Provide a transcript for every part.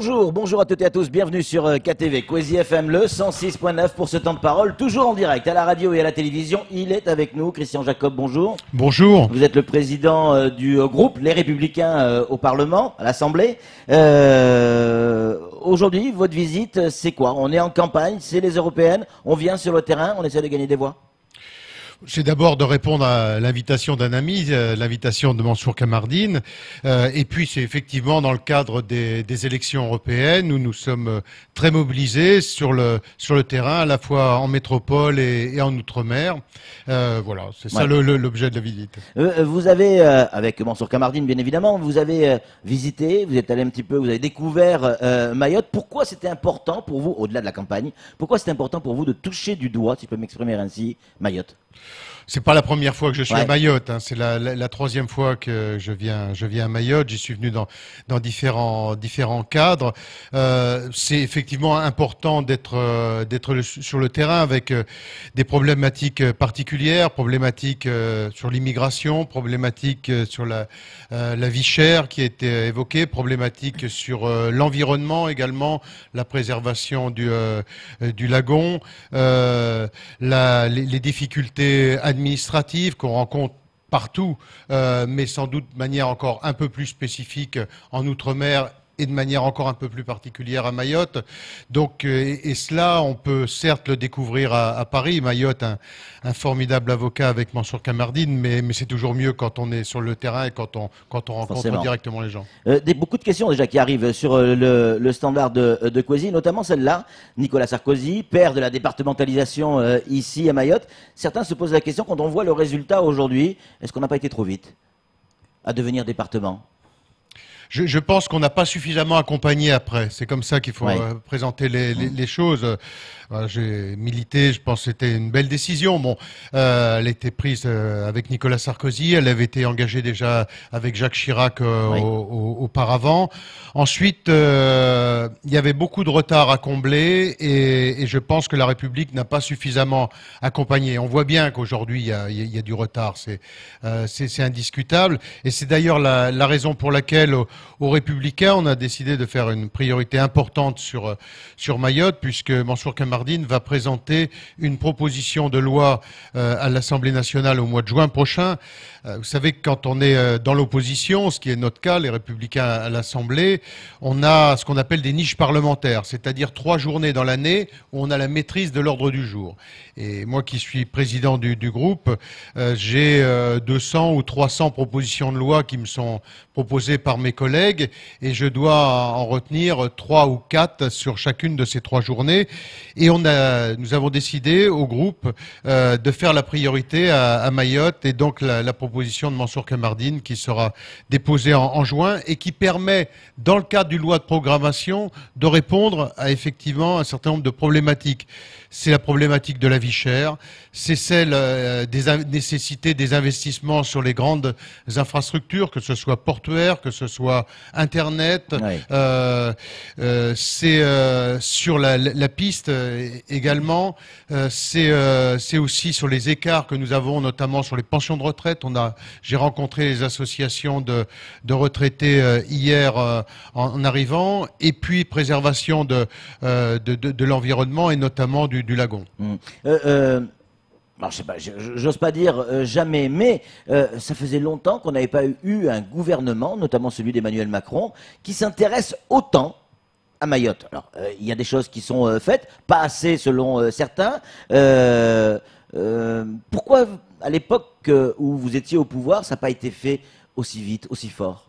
Bonjour, bonjour à toutes et à tous, bienvenue sur euh, KTV, Quasi FM, le 106.9 pour ce temps de parole, toujours en direct à la radio et à la télévision. Il est avec nous, Christian Jacob, bonjour. Bonjour. Vous êtes le président euh, du euh, groupe Les Républicains au Parlement, à l'Assemblée. Aujourd'hui, votre visite, c'est quoi On est en campagne, c'est les européennes, on vient sur le terrain, on essaie de gagner des voix c'est d'abord de répondre à l'invitation d'un ami, euh, l'invitation de Mansour Camardine, euh, et puis, c'est effectivement dans le cadre des, élections européennes où nous sommes euh, très mobilisés sur le, terrain, à la fois en métropole et, en Outre-mer. voilà, c'est ça l'objet de la visite. vous avez, avec Mansour Kamardine, bien évidemment, vous avez visité, vous êtes allé un petit peu, vous avez découvert Mayotte. Pourquoi c'était important pour vous, au-delà de la campagne, pourquoi c'est important pour vous de toucher du doigt, si je peux m'exprimer ainsi, Mayotte c'est pas la première fois que je suis à Mayotte. Hein. C'est la, troisième fois que je viens, je viens à Mayotte. J'y suis venu dans, différents, cadres. Euh, c'est effectivement important d'être, euh, sur le terrain avec euh, des problématiques particulières, problématiques sur l'immigration, problématiques sur la, vie chère qui a été évoquée, problématiques sur l'environnement également, la préservation du, du lagon, les difficultés administrative administratives qu'on rencontre partout, euh, mais sans doute de manière encore un peu plus spécifique en Outre-mer et de manière encore un peu plus particulière à Mayotte. Donc, euh, et, cela, on peut certes le découvrir à, Paris. Mayotte, un, formidable avocat avec Mansour Camardine, mais, c'est toujours mieux quand on est sur le terrain et quand on, quand on rencontre directement les gens. Euh, des, beaucoup de questions déjà qui arrivent sur euh, le, le standard de, euh, de notamment celle-là. Nicolas Sarkozy, père de la départementalisation ici à Mayotte. Certains se posent la question quand on voit le résultat aujourd'hui, est-ce qu'on n'a pas été trop vite à devenir département je, je pense qu'on n'a pas suffisamment accompagné après. C'est comme ça qu'il faut euh, présenter les, les, les choses. J'ai milité, je pense que c'était une belle décision. Bon, euh, elle a été prise euh, avec Nicolas Sarkozy, elle avait été engagée déjà avec Jacques Chirac au, au, auparavant. Ensuite, il y avait beaucoup de retard à combler et, et je pense que la République n'a pas suffisamment accompagné. On voit bien qu'aujourd'hui, il, il y a, du retard, c'est indiscutable. Et c'est d'ailleurs la, la, raison pour laquelle, aux Républicains, on a décidé de faire une priorité importante sur, euh, Mayotte, puisque Mansour Kamardine va présenter une proposition de loi euh, à l'Assemblée nationale au mois de juin prochain. Euh, vous savez que quand on est dans l'opposition, ce qui est notre cas, les Républicains à l'Assemblée, on a ce qu'on appelle des niches parlementaires, c'est-à-dire trois journées dans l'année où on a la maîtrise de l'ordre du jour. Et moi qui suis président du, du groupe, j'ai 200 ou 300 propositions de loi qui me sont proposées par mes collègues et je dois en retenir trois ou quatre sur chacune de ces trois journées. Et nous avons décidé au groupe euh, de faire la priorité à, Mayotte et donc la, proposition de Mansour Camardine qui sera déposée en, en, juin et qui permet, dans le cadre du loi de programmation, de répondre à effectivement un certain nombre de problématiques c'est la problématique de la vie chère, c'est celle euh, des nécessités des investissements sur les grandes infrastructures, que ce soit portuaire, que ce soit Internet, euh, euh, c'est sur la, piste également, c'est aussi sur les écarts que nous avons, notamment sur les pensions de retraite. On a, j'ai rencontré les associations de, retraités hier en, arrivant, et puis préservation de, de l'environnement et notamment du du, lagon. Mm. Euh, euh, je pas, j'ose pas dire euh, jamais, mais ça faisait longtemps qu'on n'avait pas eu un gouvernement, notamment celui d'Emmanuel Macron, qui s'intéresse autant à Mayotte. Alors, il y a des choses qui sont faites, pas assez selon certains. pourquoi, à l'époque où vous étiez au pouvoir, ça n'a pas été fait aussi vite, aussi fort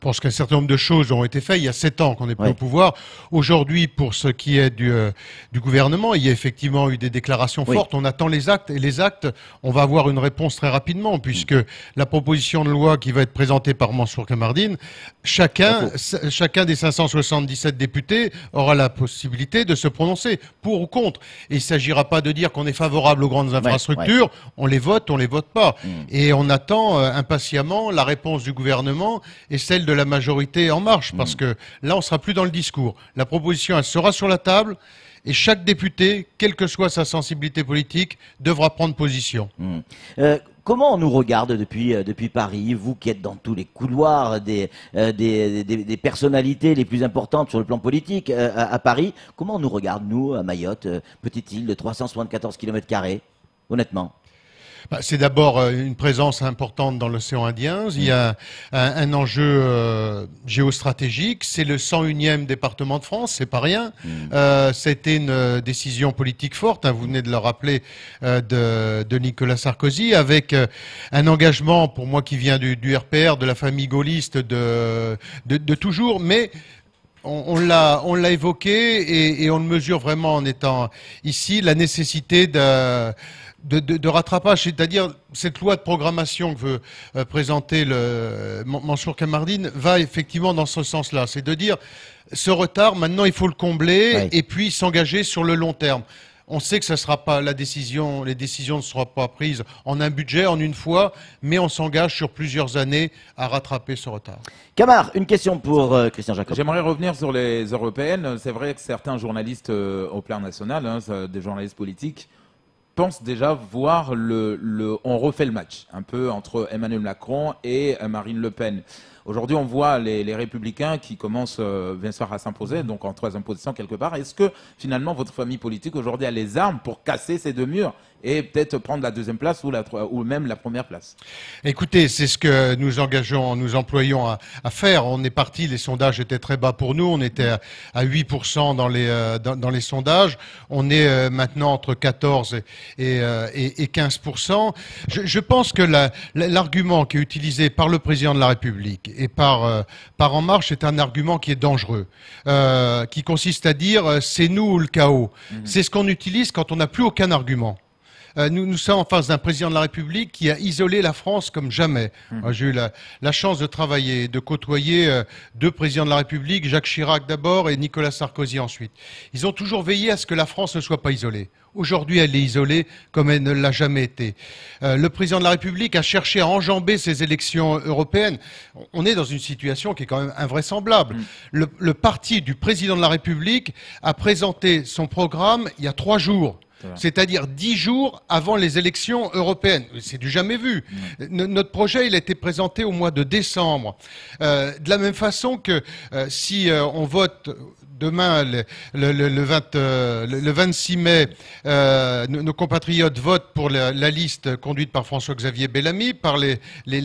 je pense qu'un certain nombre de choses ont été faites. Il y a sept ans qu'on n'est plus au pouvoir. Aujourd'hui, pour ce qui est du, euh, du, gouvernement, il y a effectivement eu des déclarations fortes. On attend les actes et les actes, on va avoir une réponse très rapidement puisque la proposition de loi qui va être présentée par Mansour Kamardine, chacun, chacun des 577 députés aura la possibilité de se prononcer pour ou contre. Et il ne s'agira pas de dire qu'on est favorable aux grandes infrastructures. On les vote, on les vote pas. Mm. Et on attend euh, impatiemment la réponse du gouvernement et celle de de la majorité En Marche, parce mm. que là, on sera plus dans le discours. La proposition, elle sera sur la table. Et chaque député, quelle que soit sa sensibilité politique, devra prendre position. Mm. Euh, comment on nous regarde euh, depuis, Paris, vous qui êtes dans tous les couloirs des, euh, personnalités les plus importantes sur le plan politique à, Paris Comment on nous regarde, nous, à Mayotte, petite île de 374 km, honnêtement bah, c'est d'abord euh, une présence importante dans l'océan Indien. Il y a un, enjeu euh, géostratégique. C'est le 101e département de France, c'est pas rien. Euh, c'était une décision politique forte, hein. vous venez de le rappeler, de, Nicolas Sarkozy, avec un engagement, pour moi qui vient du, RPR, de la famille gaulliste de, toujours, mais... On, l'a, évoqué et, et, on le mesure vraiment en étant ici la nécessité de, de, rattrapage, c'est-à-dire cette loi de programmation que veut euh, présenter le, euh, Mansour Kamardine va effectivement dans ce sens-là. C'est de dire, ce retard, maintenant, il faut le combler et puis s'engager sur le long terme. On sait que ça sera pas la décision, les décisions ne seront pas prises en un budget, en une fois, mais on s'engage sur plusieurs années à rattraper ce retard. Camard, une question pour euh, Christian Jacob. J'aimerais revenir sur les européennes. C'est vrai que certains journalistes au plan national, hein, des journalistes politiques, je pense déjà voir le, le, on refait le match, un peu entre Emmanuel Macron et euh, Marine Le Pen. Aujourd'hui, on voit les, républicains qui commencent euh, bien sûr à s'imposer, donc en troisième position quelque part. Est-ce que finalement votre famille politique aujourd'hui a les armes pour casser ces deux murs et peut-être prendre la deuxième place ou, la, ou même la première place Écoutez, c'est ce que nous engageons, nous employons à, faire. On est parti, les sondages étaient très bas pour nous, on était à, 8% dans les, euh, dans, les sondages. On est euh, maintenant entre 14 et, 15%. Je, pense que l'argument qui est utilisé par le président de la République, et euh, par, En Marche c'est un argument qui est dangereux, euh, qui consiste à dire euh, c'est nous le chaos. Mhm. C'est ce qu'on utilise quand on n'a plus aucun argument. Euh, nous, nous sommes en face d'un président de la République qui a isolé la France comme jamais. Hmm. J'ai eu la, chance de travailler, de côtoyer euh, deux présidents de la République, Jacques Chirac d'abord et Nicolas Sarkozy ensuite. Ils ont toujours veillé à ce que la France ne soit pas isolée. Aujourd'hui, elle est isolée comme elle ne l'a jamais été. Euh, le président de la République a cherché à enjamber ces élections européennes. On est dans une situation qui est quand même invraisemblable. Hmm. le parti du président de la République a présenté son programme il y a trois jours c'est-à-dire dix jours avant les élections européennes. C'est du jamais vu. notre projet, il a été présenté au mois de décembre. Euh, de la même façon que euh, si euh, on vote demain, le, le, le, 26 euh, mai, euh, nos compatriotes votent pour la, liste conduite par François-Xavier Bellamy, par les,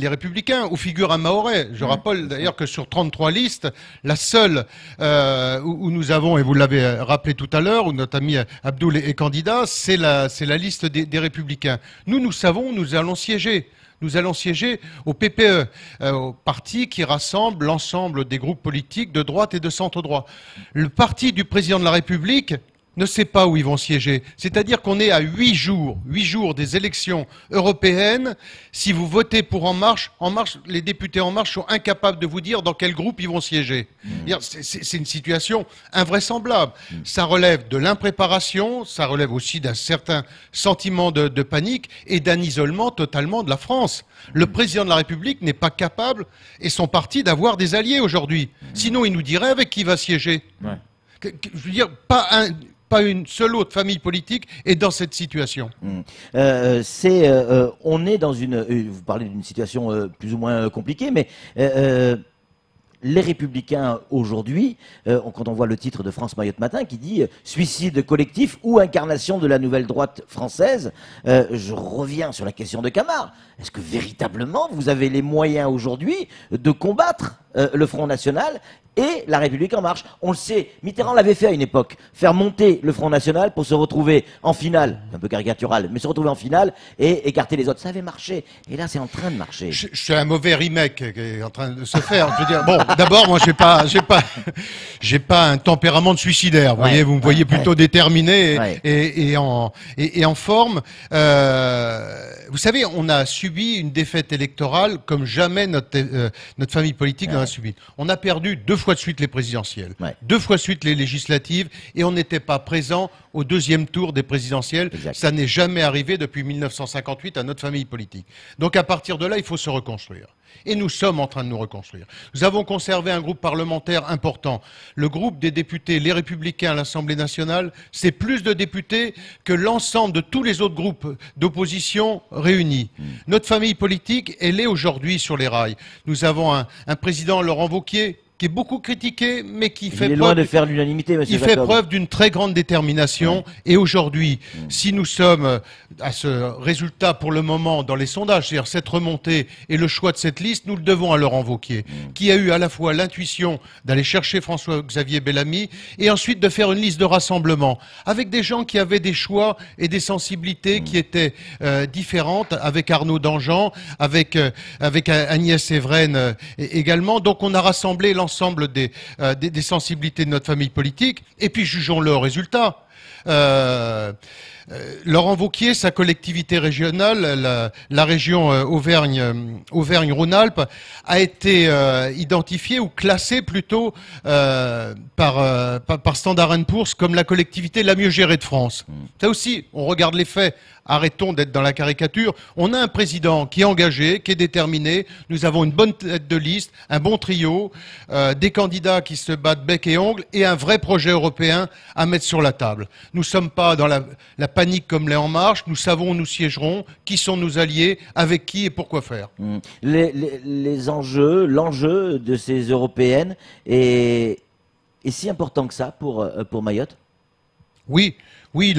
Républicains, où figure un Maoré. Je rappelle d'ailleurs que sur 33 listes, la seule euh, où, nous avons, et vous l'avez rappelé tout à l'heure, où notre ami Abdoul est, candidat, c'est la, liste des, des Républicains. Nous, nous savons, nous allons siéger nous allons siéger au PPE, euh, au parti qui rassemble l'ensemble des groupes politiques de droite et de centre droit. Le parti du président de la République ne sait pas où ils vont siéger. C'est-à-dire qu'on est à huit jours, huit jours des élections européennes. Si vous votez pour En Marche, En Marche, les députés En Marche sont incapables de vous dire dans quel groupe ils vont siéger. Mmh. C'est une situation invraisemblable. Mmh. Ça relève de l'impréparation, ça relève aussi d'un certain sentiment de, panique et d'un isolement totalement de la France. Mmh. Le président de la République n'est pas capable et son parti d'avoir des alliés aujourd'hui. Sinon, il nous dirait avec qui va siéger. Je veux dire, pas un, pas une seule autre famille politique est dans cette situation. Hmm. Euh, euh, c'est, euh, on est dans une, vous parlez d'une situation plus ou moins compliquée, mais les républicains aujourd'hui, quand on voit le titre de France Mayotte Matin qui dit Suicide collectif ou incarnation de la nouvelle droite française, je reviens sur la question de Camar. Est-ce que véritablement vous avez les moyens aujourd'hui de combattre euh, le Front National et la République en marche. On le sait, Mitterrand l'avait fait à une époque, faire monter le Front National pour se retrouver en finale, un peu caricatural, mais se retrouver en finale et écarter les autres. Ça avait marché, et là c'est en train de marcher. Je suis un mauvais remake qui est en train de se faire. dire, bon, d'abord moi j'ai pas, j'ai pas, j'ai pas un tempérament de suicidaire. Vous voyez, vous me voyez plutôt déterminé et, en et, en forme. Euh, vous savez, on a subi une défaite électorale comme jamais notre euh, notre famille politique on a perdu deux fois de suite les présidentielles, deux fois de suite les législatives, et on n'était pas présent au deuxième tour des présidentielles. Ça n'est jamais arrivé depuis 1958 à notre famille politique. Donc à partir de là, il faut se reconstruire. Et nous sommes en train de nous reconstruire. Nous avons conservé un groupe parlementaire important. Le groupe des députés, les républicains à l'Assemblée nationale, c'est plus de députés que l'ensemble de tous les autres groupes d'opposition réunis. Hmm. Notre famille politique, elle est aujourd'hui sur les rails. Nous avons un, président, Laurent Vauquier, qui est beaucoup critiqué, mais qui fait est loin de faire l'unanimité, Qui fait preuve d'une très grande détermination. Et aujourd'hui, mm. si nous sommes euh, à ce résultat pour le moment dans les sondages, c'est-à-dire cette remontée et le choix de cette liste, nous le devons à Laurent Vauquier, mm. qui a eu à la fois l'intuition d'aller chercher François-Xavier Bellamy et ensuite de faire une liste de rassemblement avec des gens qui avaient des choix et des sensibilités qui mm. étaient euh, différentes, avec Arnaud Dangean, avec euh, Agnès Evren également. Donc on a rassemblé l'ensemble euh, des, des, sensibilités de notre famille politique, et puis jugeons-le résultat. Euh, euh, Laurent Vauquier, sa collectivité régionale, la, région euh, Auvergne, rhône alpes a été identifiée ou classée plutôt par, par, Standard Poor's comme la collectivité la mieux gérée de France. Hmm. Ça aussi, on regarde les faits. Arrêtons d'être dans la caricature. On a un président qui est engagé, qui est déterminé. Nous avons une bonne tête de liste, un bon trio, des candidats qui se battent bec et ongle et un vrai projet européen à mettre sur la table. Nous ne sommes pas dans la, panique comme les En Marche. Nous savons où nous siégerons, qui sont nos alliés, avec qui et pourquoi faire. Mm. Les, enjeux, l'enjeu de ces européennes est, si important que ça pour, euh, pour Mayotte Oui. Oui,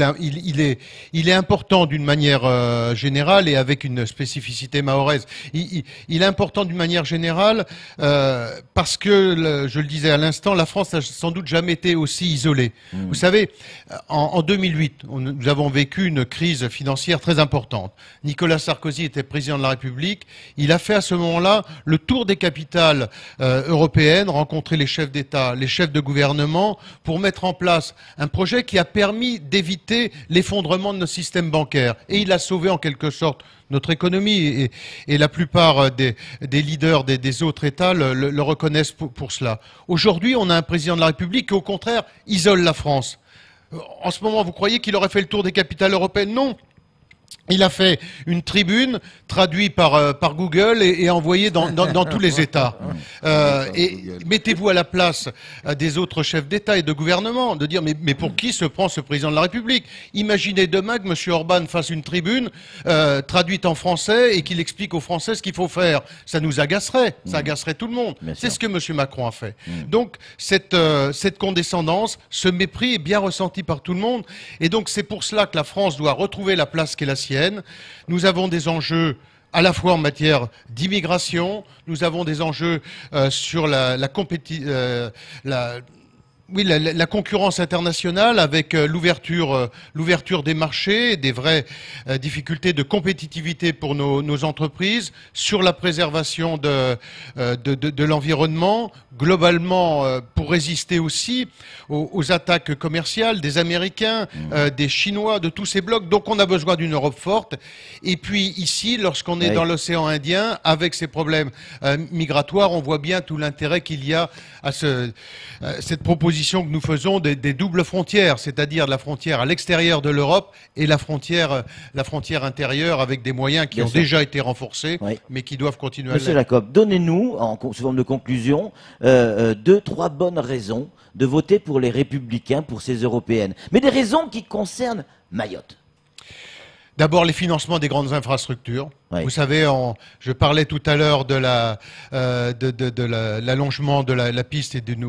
il, est, important d'une manière euh, générale et avec une spécificité mahoraise. Il, est important d'une manière générale euh, parce que, je le disais à l'instant, la France n'a sans doute jamais été aussi isolée. Mm. Vous savez, en, 2008, nous avons vécu une crise financière très importante. Nicolas Sarkozy était président de la République. Il a fait à ce moment-là le tour des capitales euh, européennes, rencontrer les chefs d'État, les chefs de gouvernement, pour mettre en place un projet qui a permis d'éviter évité l'effondrement de nos systèmes bancaires. Et il a sauvé en quelque sorte notre économie. Et, la plupart euh, des, leaders des, autres États le, reconnaissent pour cela. Aujourd'hui, on a un président de la République qui, au contraire, isole la France. Euh, en ce moment, vous croyez qu'il aurait fait le tour des capitales européennes Non. Il a fait une tribune traduite par, euh, Google et, envoyée dans, tous euh, les États. et mettez-vous à la place euh, des autres chefs d'État et de gouvernement de dire mais, pour mm. qui se prend ce président de la République Imaginez demain que M. Orban fasse une tribune traduite en français et qu'il explique aux Français ce qu'il faut faire. Ça nous agacerait, ça mm. agacerait tout le monde. C'est ce que M. Macron a fait. Mm. Donc cette, cette condescendance, ce mépris est bien ressenti par tout le monde. Et donc c'est pour cela que la France doit retrouver la place qu'elle a nous avons des enjeux à la fois en matière d'immigration, nous avons des enjeux euh, sur la, la, euh, oui, la, concurrence internationale avec euh, l'ouverture, euh, l'ouverture des marchés, des vraies euh, difficultés de compétitivité pour nos, entreprises, sur la préservation de, de, l'environnement, globalement pour résister aussi aux, attaques commerciales des Américains, mmh. des Chinois, de tous ces blocs. Donc on a besoin d'une Europe forte. Et puis ici, lorsqu'on est dans l'océan Indien, avec ces problèmes migratoires, on voit bien tout l'intérêt qu'il y a à ce, à cette proposition que nous faisons des, doubles frontières, c'est-à-dire la frontière à l'extérieur de l'Europe et la frontière, la frontière intérieure avec des moyens qui ont déjà été renforcés, mais qui doivent continuer à à Monsieur Jacob, donnez-nous, en forme de conclusion, euh, euh, deux, trois bonnes raisons de voter pour les républicains, pour ces européennes, mais des raisons qui concernent Mayotte. D'abord, les financements des grandes infrastructures. Vous savez, je parlais tout à l'heure de la euh, de, l'allongement de la, piste et d'une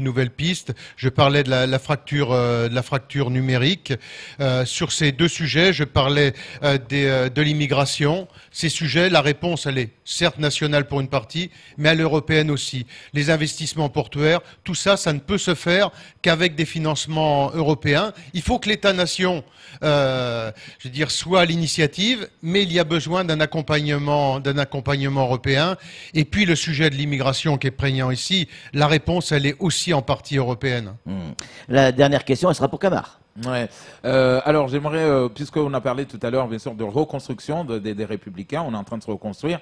nouvelle piste. Je parlais de la, fracture euh, de la fracture numérique. Euh, sur ces deux sujets, je parlais de l'immigration. Ces sujets, la réponse, elle est certes nationale pour une partie, mais à l'européenne aussi. Les investissements portuaires, tout ça, ça ne peut se faire qu'avec des financements européens. Il faut que l'État-nation, je soit à l'initiative, mais il y a besoin d'un accompagnement, d'un accompagnement européen. Et puis le sujet de l'immigration qui est prégnant ici, la réponse, elle est aussi en partie européenne. Hmm. La dernière question, elle sera pour Camar Ouais. Euh, alors j'aimerais, puisque euh, puisqu'on a parlé tout à l'heure bien sûr de reconstruction des républicains, on est en train de se reconstruire.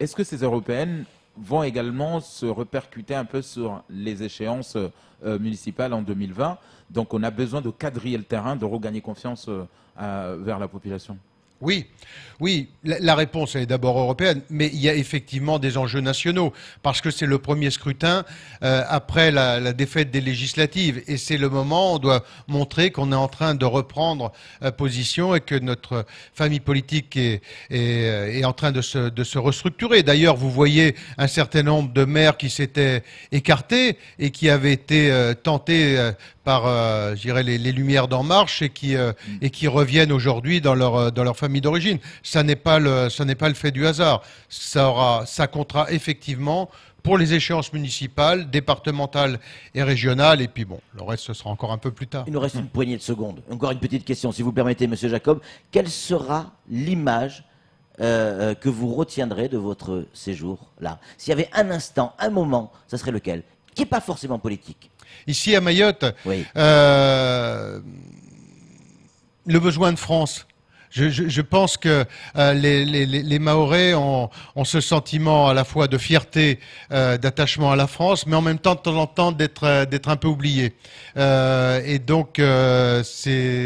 Est-ce que ces européennes vont également se repercuter un peu sur les échéances euh, municipales en 2020 Donc on a besoin de quadriller le terrain, de regagner confiance vers la population. Oui, oui, la, réponse est d'abord européenne, mais il y a effectivement des enjeux nationaux, parce que c'est le premier scrutin euh, après la, défaite des législatives, et c'est le moment où on doit montrer qu'on est en train de reprendre euh, position et que notre famille politique est, euh, est, en train de se, de se restructurer. D'ailleurs, vous voyez un certain nombre de maires qui s'étaient écartés et qui avaient été tentés par euh, les, les, Lumières d'En Marche et qui, euh, mm. et qui reviennent aujourd'hui dans leur, euh, dans leur famille d'origine. Ça n'est pas, le, pas le fait du hasard. Ça, aura, ça comptera effectivement pour les échéances municipales, départementales et régionales. Et puis bon, le reste, ce sera encore un peu plus tard. Il nous reste une mm. poignée de secondes. Encore une petite question, si vous permettez, Monsieur Jacob. Quelle sera l'image que vous retiendrez de votre séjour là S'il y avait un instant, un moment, ça serait lequel Qui n'est pas forcément politique ici à Mayotte, euh, le besoin de France. Je, pense que euh, les, les, ont, ce sentiment à la fois de fierté, euh, d'attachement à la France, mais en même temps de temps en temps d'être d'être un peu oubliés. et donc c'est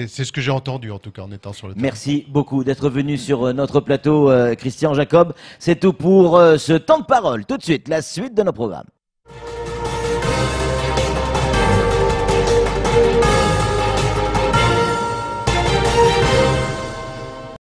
ce que j'ai entendu en tout cas en étant sur le terrain. Merci beaucoup d'être venu sur notre plateau, Christian Jacob. C'est tout pour ce temps de parole. Tout de suite la suite de nos programmes.